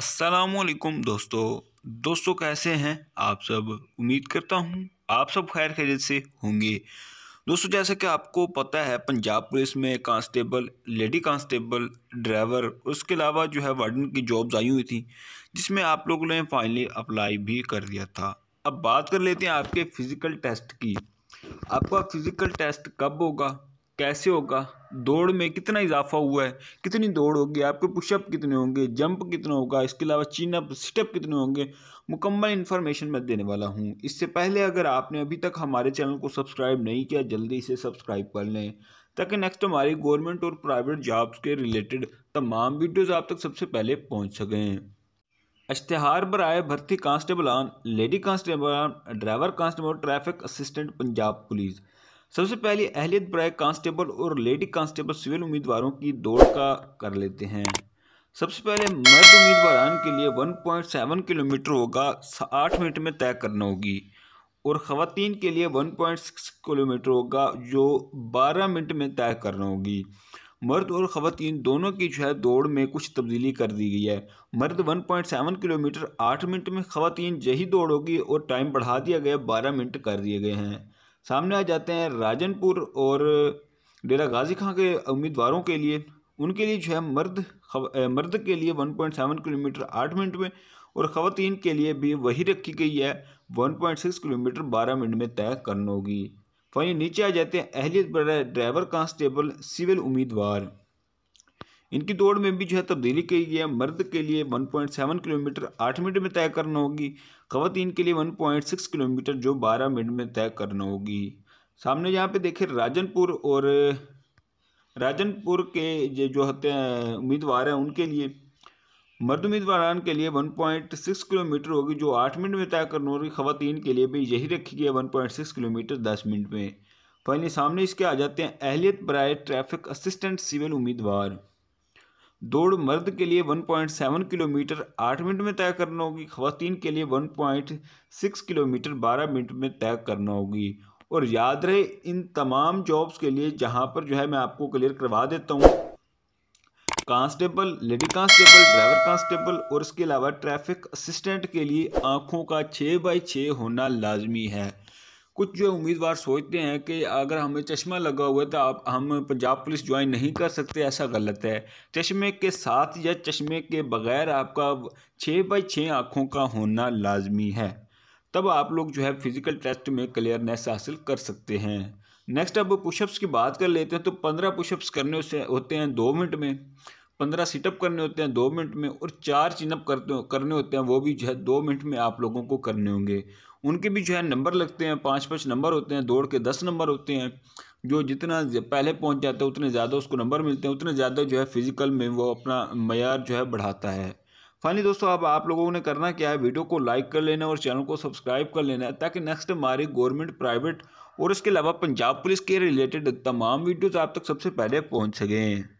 असलकुम दोस्तों दोस्तों कैसे हैं आप सब उम्मीद करता हूं आप सब खैर खैरियत से होंगे दोस्तों जैसा कि आपको पता है पंजाब पुलिस में कांस्टेबल लेडी कांस्टेबल ड्राइवर उसके अलावा जो है वार्डन की जॉब्स आई हुई थी जिसमें आप लोगों ने फाइनली अप्लाई भी कर दिया था अब बात कर लेते हैं आपके फ़िज़िकल टेस्ट की आपका फ़िज़िकल टेस्ट कब होगा कैसे होगा दौड़ में कितना इजाफा हुआ है कितनी दौड़ होगी आपके पुशअप कितने होंगे जंप कितना होगा इसके अलावा चिनअप स्टेप कितने होंगे मुकम्मल इन्फॉर्मेशन मैं देने वाला हूँ इससे पहले अगर आपने अभी तक हमारे चैनल को सब्सक्राइब नहीं किया जल्दी इसे सब्सक्राइब कर लें ताकि नेक्स्ट हमारी गवर्नमेंट और प्राइवेट जॉब्स के रिलेटेड तमाम वीडियोज़ आप तक सबसे पहले पहुँच सकें इश्तहार पर आए भर्ती आन लेडी कांस्टेबल आन driver constable traffic assistant Punjab police सबसे पहले अहलियत ब्राय कांस्टेबल और लेडी कांस्टेबल सिविल उम्मीदवारों की दौड़ का कर लेते हैं सबसे पहले मर्द उम्मीदवार के लिए 1.7 किलोमीटर होगा आठ मिनट में तय करना होगी और ख़वान के लिए 1.6 किलोमीटर होगा जो 12 मिनट में तय करना होगी मर्द और ख़वान दोनों की जो है दौड़ में कुछ तब्दीली कर दी गई है मर्द 1.7 किलोमीटर 8 मिनट में ख़वान यही दौड़ होगी और टाइम बढ़ा दिया गया 12 मिनट कर दिए गए हैं सामने आ जाते हैं राजनपुर और डेरा गाजी खां के उम्मीदवारों के लिए उनके लिए जो है मर्द खव, मर्द के लिए 1.7 किलोमीटर आठ मिनट में और ख़वान के लिए भी वही रखी गई है 1.6 किलोमीटर 12 मिनट में तय करनी होगी वहीं नीचे आ जाते हैं अहलियत ड्राइवर कांस्टेबल सिविल उम्मीदवार इनकी दौड़ में भी जो है तब्दीली की गई है मर्द के लिए 1.7 किलोमीटर आठ मिनट में तय करना होगी खवतिन के लिए 1.6 किलोमीटर जो 12 मिनट में तय करना होगी सामने यहाँ पे देखें राजनपुर और राजनपुर के जो जो होते हैं उम्मीदवार हैं उनके लिए मर्द उम्मीदवार के लिए 1.6 किलोमीटर होगी जो आठ मिनट में तय करना होगी खवतिन के लिए भी यही रखी गई है वन किलोमीटर दस मिनट में फाइनली सामने इसके आ जाते हैं अहलियत बरए ट्रैफिक असिस्टेंट सिविल उम्मीदवार दौड़ मर्द के लिए 1.7 किलोमीटर आठ मिनट में तय करना होगी खातन के लिए 1.6 किलोमीटर बारह मिनट में तय करना होगी और याद रहे इन तमाम जॉब्स के लिए जहाँ पर जो है मैं आपको क्लियर करवा देता हूँ constable lady constable driver constable और इसके अलावा ट्रैफिक असिस्टेंट के लिए आँखों का छः बाई छः होना लाजमी है कुछ जो उम्मीदवार सोचते हैं कि अगर हमें चश्मा लगा हुआ है तो आप हम पंजाब पुलिस ज्वाइन नहीं कर सकते ऐसा गलत है चश्मे के साथ या चश्मे के बगैर आपका छः बाई छः आँखों का होना लाजमी है तब आप लोग जो है फिज़िकल टेस्ट में क्लियरनेस हासिल कर सकते हैं नेक्स्ट अब पुशअप्स की बात कर लेते हैं तो पंद्रह पुशअप्स करने से होते हैं दो मिनट में पंद्रह सिटअप करने होते हैं दो मिनट में और चार चिनअप करते करने होते हैं वो भी जो है दो मिनट में आप लोगों को करने होंगे उनके भी जो है नंबर लगते हैं पाँच पाँच नंबर होते हैं दौड़ के दस नंबर होते हैं जो जितना पहले पहुंच जाता है उतने ज़्यादा उसको नंबर मिलते हैं उतने ज़्यादा जो है फिज़िकल में वो अपना मैार जो है बढ़ाता है फाइनली दोस्तों अब आप लोगों ने करना क्या है वीडियो को लाइक कर लेना और चैनल को सब्सक्राइब कर लेना है ताकि नेक्स्ट हमारी गवर्नमेंट प्राइवेट और इसके अलावा पंजाब पुलिस के रिलेटेड तमाम वीडियोज़ आप तक सबसे पहले पहुँच सकें